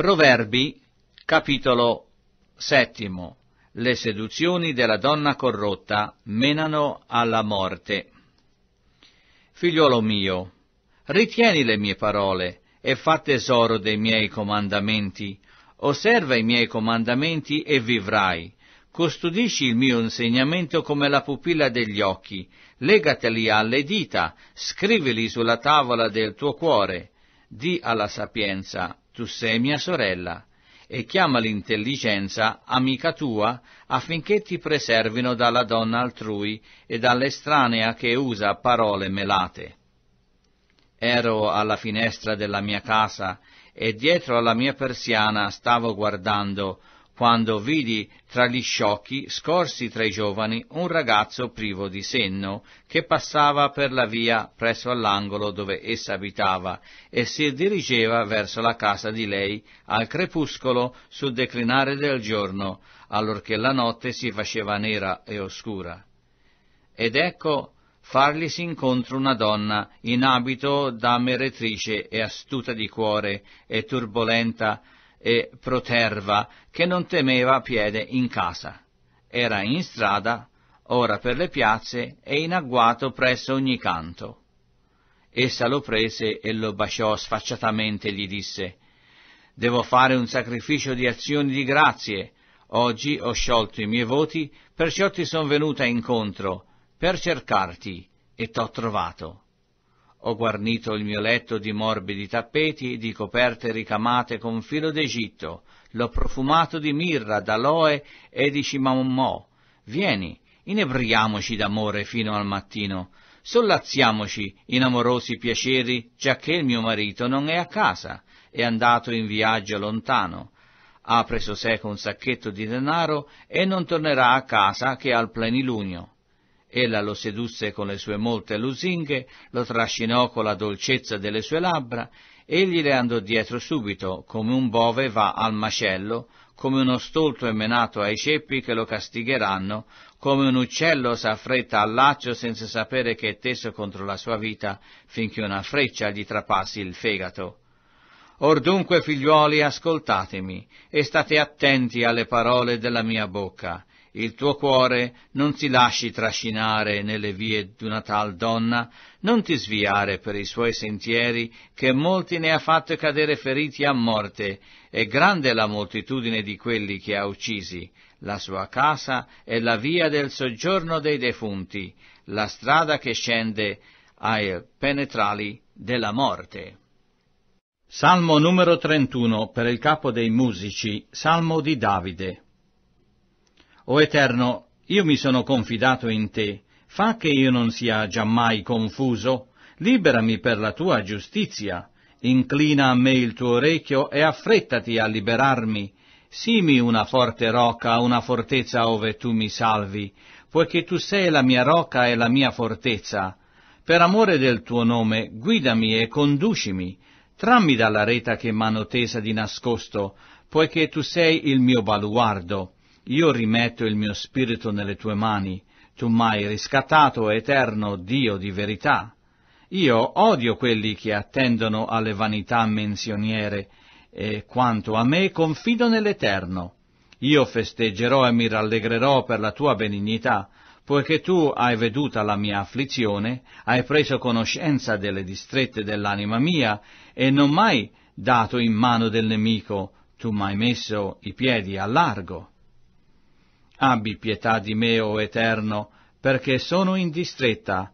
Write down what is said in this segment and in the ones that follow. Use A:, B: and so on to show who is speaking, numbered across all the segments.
A: Proverbi, capitolo settimo. Le seduzioni della donna corrotta menano alla morte. Figliuolo mio, ritieni le mie parole e fa tesoro dei miei comandamenti. Osserva i miei comandamenti e vivrai. Custodisci il mio insegnamento come la pupilla degli occhi. Legateli alle dita, scrivili sulla tavola del tuo cuore. Di alla sapienza, tu sei mia sorella, e chiama l'intelligenza amica tua affinché ti preservino dalla donna altrui e dall'estranea che usa parole melate. Ero alla finestra della mia casa e dietro alla mia persiana stavo guardando quando vidi tra gli sciocchi, scorsi tra i giovani, un ragazzo privo di senno, che passava per la via presso all'angolo dove essa abitava e si dirigeva verso la casa di lei al crepuscolo sul declinare del giorno, allorché la notte si faceva nera e oscura. Ed ecco fargli si incontra una donna in abito da meretrice e astuta di cuore e turbolenta, e proterva che non temeva piede in casa. Era in strada, ora per le piazze e in agguato presso ogni canto. Essa lo prese e lo baciò sfacciatamente e gli disse, Devo fare un sacrificio di azioni di grazie. Oggi ho sciolto i miei voti, perciò ti sono venuta incontro, per cercarti, e t'ho trovato. Ho guarnito il mio letto di morbidi tappeti, di coperte ricamate con filo d'Egitto, l'ho profumato di mirra, d'aloe e di cimammò. Vieni, inebriamoci d'amore fino al mattino, sollazziamoci in amorosi piaceri, giacché il mio marito non è a casa, è andato in viaggio lontano. Ha preso seco un sacchetto di denaro e non tornerà a casa che al plenilunio. Ella lo sedusse con le sue molte lusinghe, lo trascinò con la dolcezza delle sue labbra, egli le andò dietro subito, come un bove va al macello, come uno stolto è menato ai ceppi che lo castigheranno, come un uccello s'affretta al laccio senza sapere che è teso contro la sua vita, finché una freccia gli trapassi il fegato. Or dunque, figliuoli, ascoltatemi, e state attenti alle parole della mia bocca, il tuo cuore non ti lasci trascinare nelle vie d'una tal donna, non ti sviare per i suoi sentieri, che molti ne ha fatto cadere feriti a morte, e grande la moltitudine di quelli che ha uccisi. La sua casa è la via del soggiorno dei defunti, la strada che scende ai penetrali della morte. Salmo numero 31 per il capo dei musici, Salmo di Davide. O Eterno, io mi sono confidato in te, fa che io non sia giammai confuso, liberami per la tua giustizia, inclina a me il tuo orecchio e affrettati a liberarmi, simi una forte rocca, una fortezza ove tu mi salvi, poiché tu sei la mia rocca e la mia fortezza. Per amore del tuo nome, guidami e conducimi, trammi dalla reta che m'hanno tesa di nascosto, poiché tu sei il mio baluardo. Io rimetto il mio spirito nelle tue mani, tu m'hai riscattato, eterno Dio di verità. Io odio quelli che attendono alle vanità menzioniere, e quanto a me confido nell'Eterno. Io festeggerò e mi rallegrerò per la tua benignità, poiché tu hai veduta la mia afflizione, hai preso conoscenza delle distrette dell'anima mia, e non mai dato in mano del nemico, tu m'hai messo i piedi a largo. Abbi pietà di me, o Eterno, perché sono in distretta.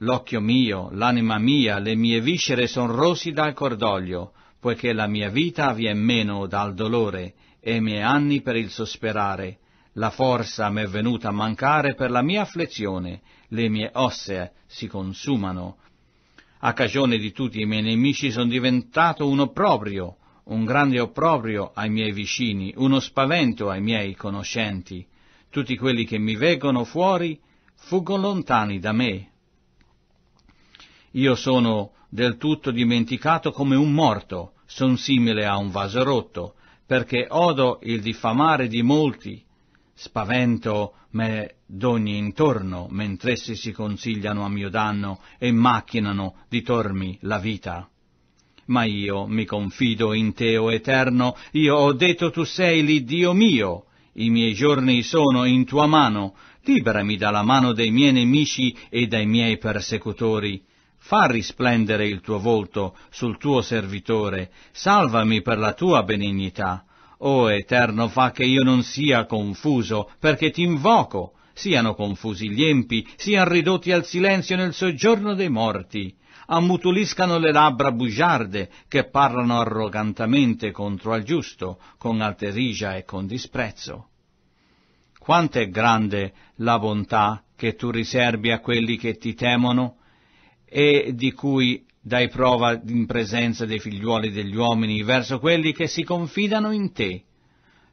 A: L'occhio mio, l'anima mia, le mie viscere son rossi dal cordoglio, poiché la mia vita vien meno dal dolore, e i miei anni per il sosperare. La forza m'è venuta a mancare per la mia afflizione, le mie ossea si consumano. A cagione di tutti i miei nemici sono diventato un opprobrio, un grande opprobrio ai miei vicini, uno spavento ai miei conoscenti. Tutti quelli che mi veggono fuori fuggono lontani da me. Io sono del tutto dimenticato come un morto, son simile a un vaso rotto, perché odo il diffamare di molti, spavento me d'ogni intorno, mentr'essi si consigliano a mio danno e macchinano di tormi la vita. Ma io mi confido in Teo eterno, io ho detto tu sei l'Iddio mio, i miei giorni sono in tua mano, liberami dalla mano dei miei nemici e dai miei persecutori. Fa risplendere il tuo volto sul tuo servitore, salvami per la tua benignità. O Eterno, fa che io non sia confuso, perché ti invoco. Siano confusi gli empi, siano ridotti al silenzio nel soggiorno dei morti ammutoliscano le labbra bugiarde che parlano arrogantemente contro al giusto, con alterigia e con disprezzo. Quanto è grande la bontà che tu riservi a quelli che ti temono e di cui dai prova in presenza dei figliuoli degli uomini verso quelli che si confidano in te.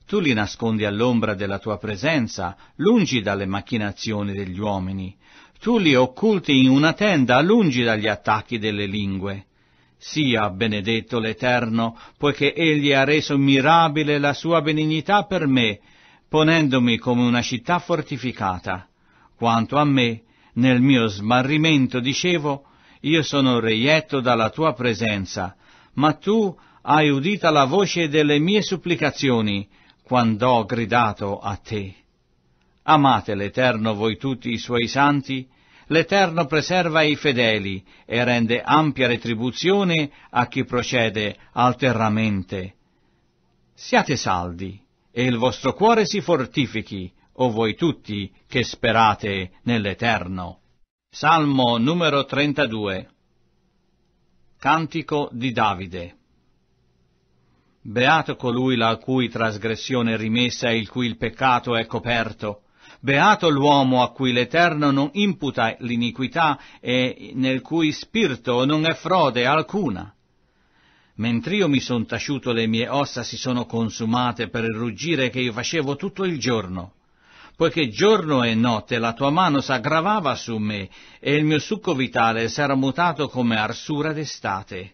A: Tu li nascondi all'ombra della tua presenza, lungi dalle macchinazioni degli uomini tu li occulti in una tenda lungi dagli attacchi delle lingue. Sia benedetto l'Eterno, poiché Egli ha reso mirabile la sua benignità per me, ponendomi come una città fortificata. Quanto a me, nel mio smarrimento dicevo, io sono reietto dalla tua presenza, ma tu hai udita la voce delle mie supplicazioni, quando ho gridato a te. Amate l'Eterno voi tutti i suoi santi, L'Eterno preserva i fedeli e rende ampia retribuzione a chi procede alterramente. Siate saldi e il vostro cuore si fortifichi, o voi tutti che sperate nell'Eterno. Salmo numero 32 Cantico di Davide Beato colui la cui trasgressione è rimessa e il cui il peccato è coperto. Beato l'uomo a cui l'Eterno non imputa l'iniquità e nel cui spirito non è frode alcuna. Mentr'io mi son taciuto le mie ossa si sono consumate per il ruggire che io facevo tutto il giorno, poiché giorno e notte la tua mano s'aggravava su me e il mio succo vitale s'era mutato come arsura d'estate.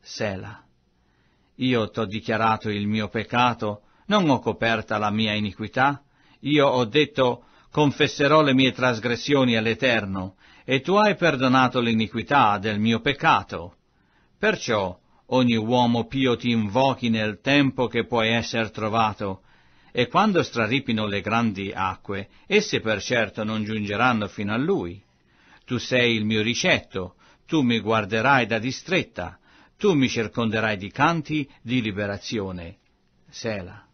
A: Sela. Io t'ho dichiarato il mio peccato, non ho coperta la mia iniquità, io ho detto, confesserò le mie trasgressioni all'Eterno, e tu hai perdonato l'iniquità del mio peccato. Perciò ogni uomo pio ti invochi nel tempo che puoi esser trovato, e quando straripino le grandi acque, esse per certo non giungeranno fino a lui. Tu sei il mio ricetto, tu mi guarderai da distretta, tu mi circonderai di canti di liberazione. Sela.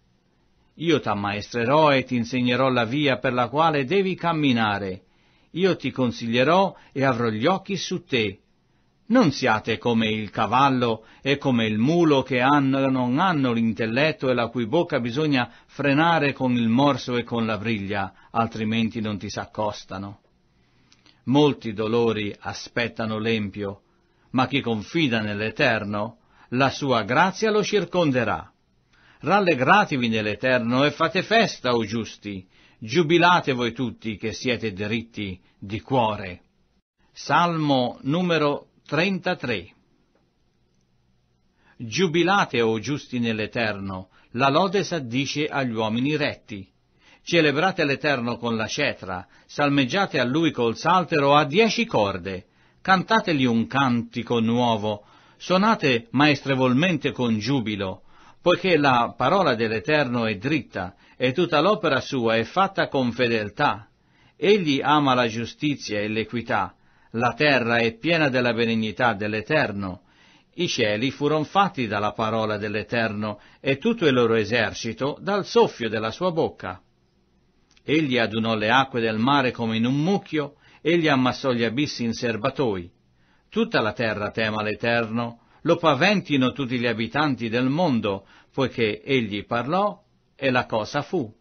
A: Io t'ammaestrerò e ti insegnerò la via per la quale devi camminare. Io ti consiglierò e avrò gli occhi su te. Non siate come il cavallo e come il mulo che hanno, non hanno l'intelletto e la cui bocca bisogna frenare con il morso e con la briglia, altrimenti non ti s'accostano. Molti dolori aspettano l'empio, ma chi confida nell'Eterno, la sua grazia lo circonderà. Rallegratevi nell'Eterno e fate festa, o giusti, giubilate voi tutti che siete diritti di cuore. Salmo numero 33 Giubilate, o giusti, nell'Eterno, la lode s'addice agli uomini retti. Celebrate l'Eterno con la cetra, salmeggiate a Lui col saltero a dieci corde, cantategli un cantico nuovo, suonate maestrevolmente con giubilo, poiché la parola dell'Eterno è dritta e tutta l'opera sua è fatta con fedeltà. Egli ama la giustizia e l'equità, la terra è piena della benignità dell'Eterno. I cieli furono fatti dalla parola dell'Eterno e tutto il loro esercito dal soffio della sua bocca. Egli adunò le acque del mare come in un mucchio, egli ammassò gli abissi in serbatoi. Tutta la terra tema l'Eterno, lo paventino tutti gli abitanti del mondo, poiché egli parlò e la cosa fu.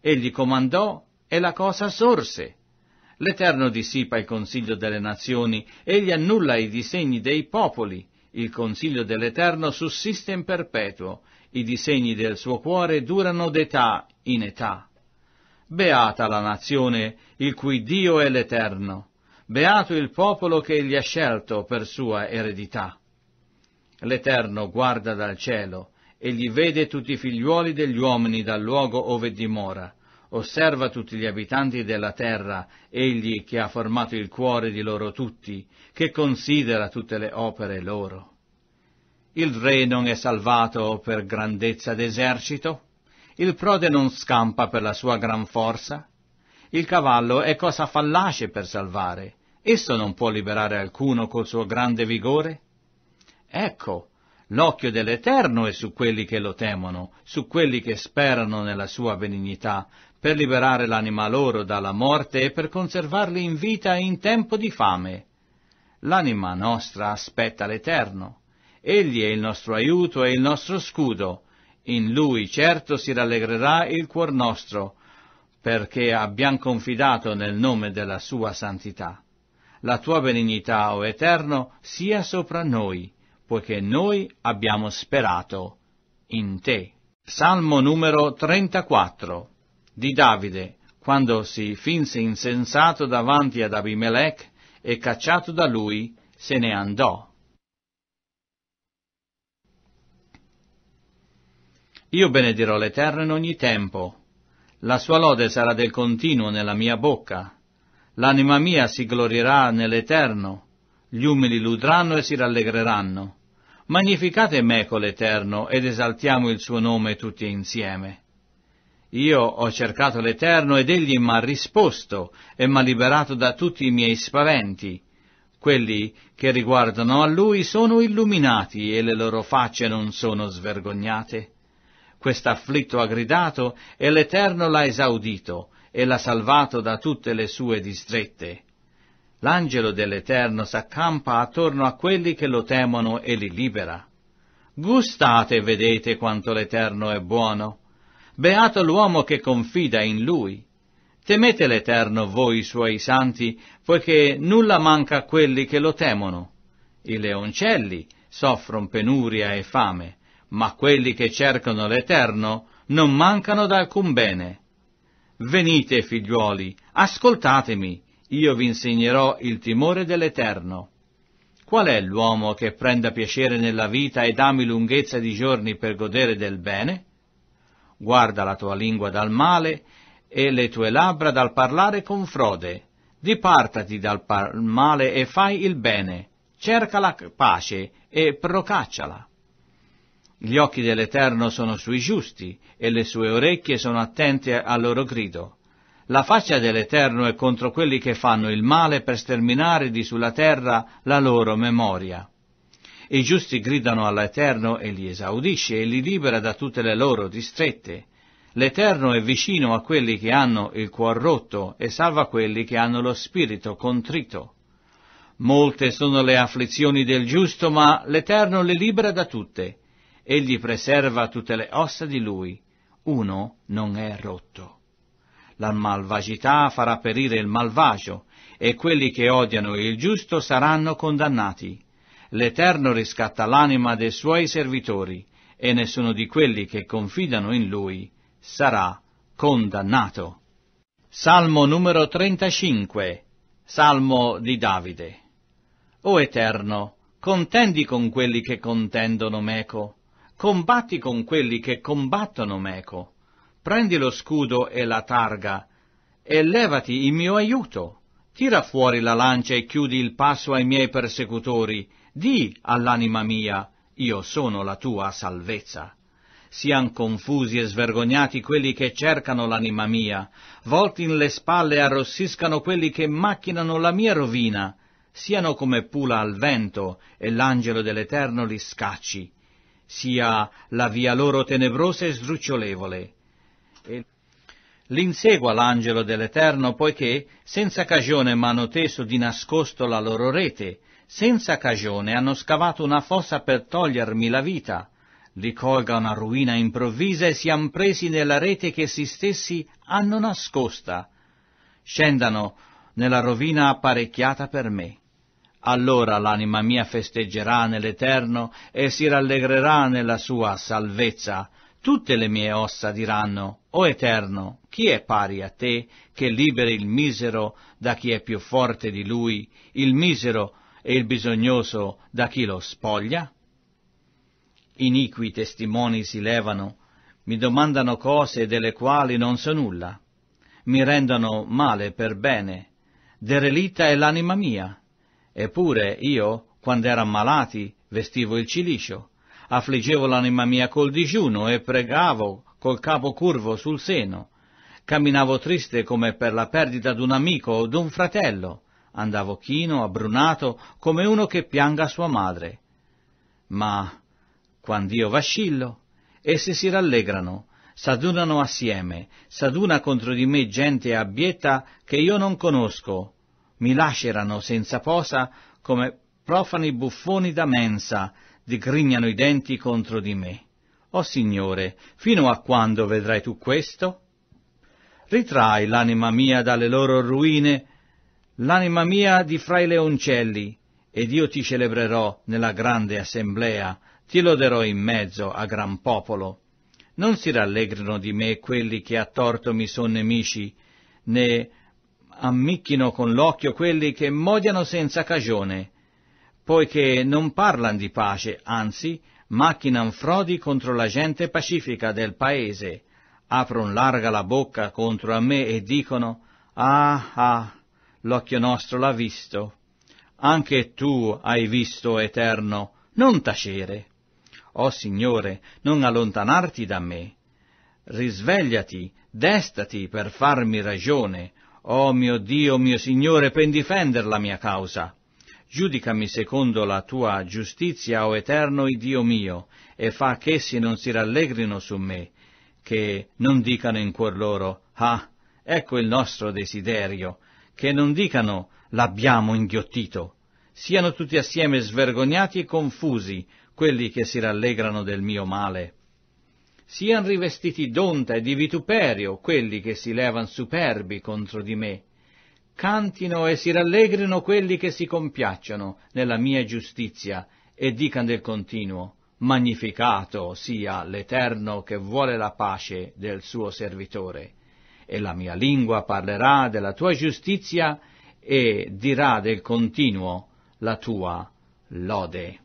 A: Egli comandò e la cosa sorse. L'Eterno dissipa il consiglio delle nazioni, egli annulla i disegni dei popoli, il consiglio dell'Eterno sussiste in perpetuo, i disegni del suo cuore durano d'età in età. Beata la nazione, il cui Dio è l'Eterno, beato il popolo che egli ha scelto per sua eredità. L'Eterno guarda dal cielo, egli vede tutti i figliuoli degli uomini dal luogo ove dimora, osserva tutti gli abitanti della terra, egli che ha formato il cuore di loro tutti, che considera tutte le opere loro. Il re non è salvato per grandezza d'esercito? Il prode non scampa per la sua gran forza? Il cavallo è cosa fallace per salvare, esso non può liberare alcuno col suo grande vigore? Ecco, l'occhio dell'Eterno è su quelli che lo temono, su quelli che sperano nella sua benignità, per liberare l'anima loro dalla morte e per conservarli in vita in tempo di fame. L'anima nostra aspetta l'Eterno. Egli è il nostro aiuto e il nostro scudo. In Lui certo si rallegrerà il cuor nostro, perché abbiamo confidato nel nome della Sua Santità. La Tua benignità, o Eterno, sia sopra noi poiché noi abbiamo sperato in te. Salmo numero 34 di Davide, quando si finse insensato davanti ad Abimelech e cacciato da lui, se ne andò. Io benedirò l'Eterno in ogni tempo, la sua lode sarà del continuo nella mia bocca, l'anima mia si glorierà nell'Eterno, gli umili ludranno e si rallegreranno. Magnificate me con l'Eterno ed esaltiamo il suo nome tutti insieme. Io ho cercato l'Eterno ed egli m'ha risposto e m'ha liberato da tutti i miei spaventi. Quelli che riguardano a lui sono illuminati e le loro facce non sono svergognate. Quest'afflitto ha gridato e l'Eterno l'ha esaudito e l'ha salvato da tutte le sue distrette. L'angelo dell'Eterno s'accampa attorno a quelli che lo temono e li libera. Gustate vedete quanto l'Eterno è buono. Beato l'uomo che confida in lui. Temete l'Eterno voi suoi santi, poiché nulla manca a quelli che lo temono. I leoncelli soffrono penuria e fame, ma quelli che cercano l'Eterno non mancano d'alcun bene. Venite, figliuoli, ascoltatemi, io vi insegnerò il timore dell'Eterno. Qual è l'uomo che prenda piacere nella vita ed ami lunghezza di giorni per godere del bene? Guarda la tua lingua dal male e le tue labbra dal parlare con frode. Dipartati dal par- male e fai il bene. Cerca la pace e procacciala. Gli occhi dell'Eterno sono sui giusti e le sue orecchie sono attente al loro grido la faccia dell'Eterno è contro quelli che fanno il male per sterminare di sulla terra la loro memoria. I giusti gridano all'Eterno e li esaudisce e li libera da tutte le loro distrette. L'Eterno è vicino a quelli che hanno il cuor rotto e salva quelli che hanno lo spirito contrito. Molte sono le afflizioni del giusto, ma l'Eterno le libera da tutte. Egli preserva tutte le ossa di lui. Uno non è rotto. La malvagità farà perire il malvagio, e quelli che odiano il giusto saranno condannati. L'Eterno riscatta l'anima dei suoi servitori, e nessuno di quelli che confidano in lui sarà condannato. Salmo numero 35 Salmo di Davide O Eterno, contendi con quelli che contendono meco, combatti con quelli che combattono meco prendi lo scudo e la targa, e levati in mio aiuto. Tira fuori la lancia e chiudi il passo ai miei persecutori. Di all'anima mia, io sono la tua salvezza. Sian confusi e svergognati quelli che cercano l'anima mia, volti in le spalle e arrossiscano quelli che macchinano la mia rovina, siano come pula al vento e l'angelo dell'Eterno li scacci. Sia la via loro tenebrosa e sdrucciolevole e L'insegua l'angelo dell'Eterno, poiché senza cagione m'hanno teso di nascosto la loro rete, senza cagione hanno scavato una fossa per togliermi la vita. Li colga una ruina improvvisa e siam presi nella rete che si stessi hanno nascosta. Scendano nella rovina apparecchiata per me. Allora l'anima mia festeggerà nell'Eterno e si rallegrerà nella sua salvezza. Tutte le mie ossa diranno, o Eterno, chi è pari a te che liberi il misero da chi è più forte di lui, il misero e il bisognoso da chi lo spoglia? Iniqui testimoni si levano, mi domandano cose delle quali non so nulla, mi rendono male per bene, derelita è l'anima mia, eppure io, quando ero malati, vestivo il cilicio, affliggevo l'anima mia col digiuno e pregavo col capo curvo sul seno. Camminavo triste come per la perdita d'un amico o d'un fratello. Andavo chino, abbrunato, come uno che pianga sua madre. Ma quando io vacillo, essi si rallegrano, s'adunano assieme, s'aduna contro di me gente abietta che io non conosco, mi lacerano senza posa come profani buffoni da mensa, digrignano i denti contro di me. Oh Signore, fino a quando vedrai tu questo? Ritrai l'anima mia dalle loro ruine, l'anima mia di fra i leoncelli, ed io ti celebrerò nella grande assemblea, ti loderò in mezzo a gran popolo. Non si rallegrino di me quelli che a torto mi son nemici, né ammicchino con l'occhio quelli che modiano senza cagione, poiché non parlan di pace, anzi macchinano frodi contro la gente pacifica del paese, aprono larga la bocca contro a me e dicono Ah, ah, l'occhio nostro l'ha visto. Anche tu hai visto, Eterno, non tacere. O oh, Signore, non allontanarti da me. Risvegliati, destati per farmi ragione. O oh, mio Dio, mio Signore, per difender la mia causa giudicami secondo la tua giustizia, o eterno Dio mio, e fa che essi non si rallegrino su me, che non dicano in cuor loro, ah, ecco il nostro desiderio, che non dicano, l'abbiamo inghiottito. Siano tutti assieme svergognati e confusi quelli che si rallegrano del mio male. Siano rivestiti d'onta e di vituperio quelli che si levano superbi contro di me Cantino e si rallegrino quelli che si compiacciono nella mia giustizia e dicano del continuo, magnificato sia l'Eterno che vuole la pace del suo servitore. E la mia lingua parlerà della tua giustizia e dirà del continuo la tua lode.